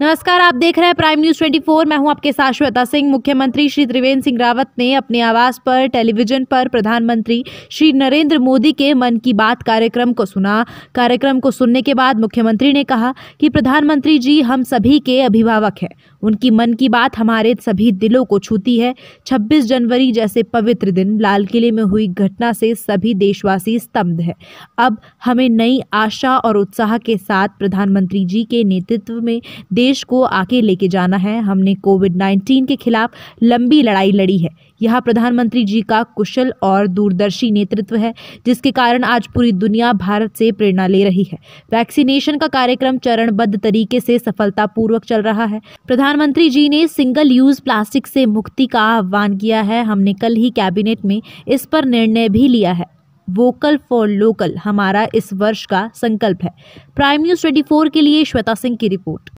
नमस्कार आप देख रहे हैं प्राइम न्यूज 24 मैं हूं आपके साथ श्वेता सिंह मुख्यमंत्री श्री त्रिवेंद्र सिंह रावत ने अपने आवास पर टेलीविजन पर प्रधानमंत्री श्री नरेंद्र मोदी के मन की बात कार्यक्रम को सुना कार्यक्रम को सुनने के बाद मुख्यमंत्री ने कहा कि प्रधानमंत्री जी हम सभी के अभिभावक हैं उनकी मन की बात हमारे सभी दिलों को छूती है 26 जनवरी जैसे पवित्र दिन लाल किले में हुई घटना से सभी देशवासी स्तब्ध हैं अब हमें नई आशा और उत्साह के साथ प्रधानमंत्री जी के नेतृत्व में देश को आगे लेके जाना है हमने कोविड नाइन्टीन के खिलाफ लंबी लड़ाई लड़ी है यह प्रधानमंत्री जी का कुशल और दूरदर्शी नेतृत्व है जिसके कारण आज पूरी दुनिया भारत से प्रेरणा ले रही है वैक्सीनेशन का कार्यक्रम चरणबद्ध तरीके से सफलतापूर्वक चल रहा है प्रधान प्रधानमंत्री जी ने सिंगल यूज प्लास्टिक से मुक्ति का आह्वान किया है हमने कल ही कैबिनेट में इस पर निर्णय भी लिया है वोकल फॉर लोकल हमारा इस वर्ष का संकल्प है प्राइम न्यूज 24 के लिए श्वेता सिंह की रिपोर्ट